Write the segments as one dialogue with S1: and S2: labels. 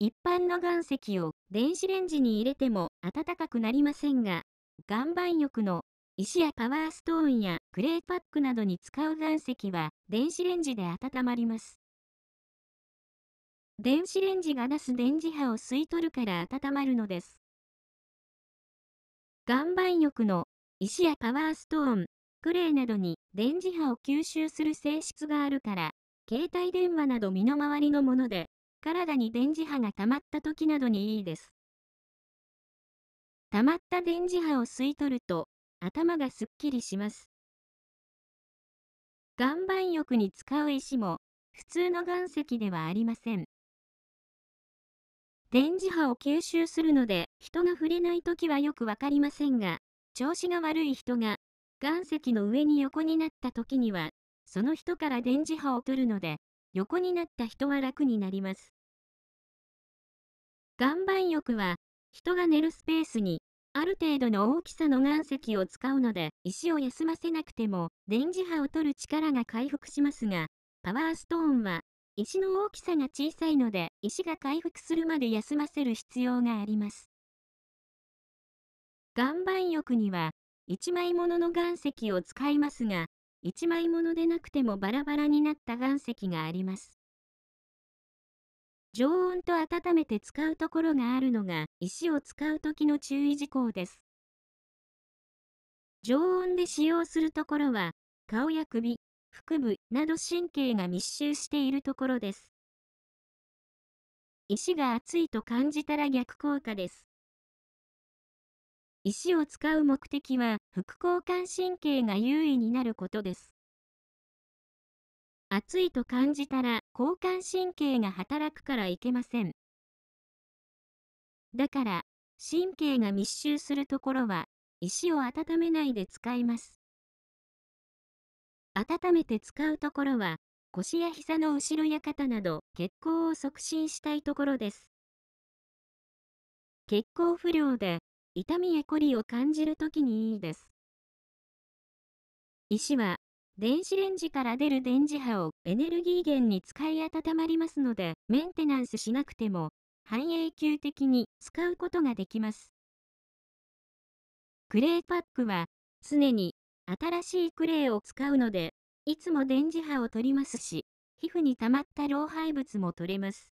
S1: 一般の岩石を電子レンジに入れても暖かくなりませんが、岩盤浴の石やパワーストーンやクレーパックなどに使う岩石は電子レンジで温まります。電子レンジが出す電磁波を吸い取るから温まるのです。岩盤浴の石やパワーストーン、クレーなどに電磁波を吸収する性質があるから、携帯電話など身の回りのもので体に電磁波が溜まった時などにいいです。溜まった電磁波を吸い取ると、頭がすっきりします。岩盤浴に使う石も、普通の岩石ではありません。電磁波を吸収するので、人が触れない時はよくわかりませんが、調子が悪い人が、岩石の上に横になった時には、その人から電磁波を取るので、横になった人は楽になります。岩盤浴は、人が寝るスペースに、ある程度の大きさの岩石を使うので、石を休ませなくても、電磁波を取る力が回復しますが、パワーストーンは、石の大きさが小さいので、石が回復するまで休ませる必要があります。岩盤浴には、1枚ものの岩石を使いますが、1枚ものでなくてもバラバラになった岩石があります。常温と温めて使うところがあるのが石を使う時の注意事項です。常温で使用するところは顔や首、腹部など神経が密集しているところです。石が熱いと感じたら逆効果です。石を使う目的は副交感神経が優位になることです。暑いと感じたら交感神経が働くからいけません。だから、神経が密集するところは、石を温めないで使います。温めて使うところは、腰や膝の後ろや肩など血行を促進したいところです。血行不良で、痛みやこりを感じるときにいいです。石は電子レンジから出る電磁波をエネルギー源に使い温まりますので、メンテナンスしなくても、半永久的に使うことができます。クレーパックは、常に新しいクレーを使うので、いつも電磁波を取りますし、皮膚に溜まった老廃物も取れます。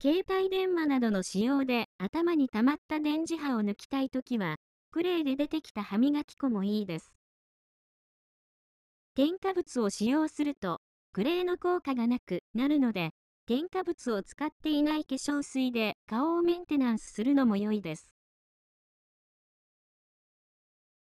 S1: 携帯電話などの使用で頭に溜まった電磁波を抜きたいときは、クレーで出てきた歯磨き粉もいいです。添加物を使用すると、グレーの効果がなくなるので、添加物を使っていない化粧水で顔をメンテナンスするのも良いです。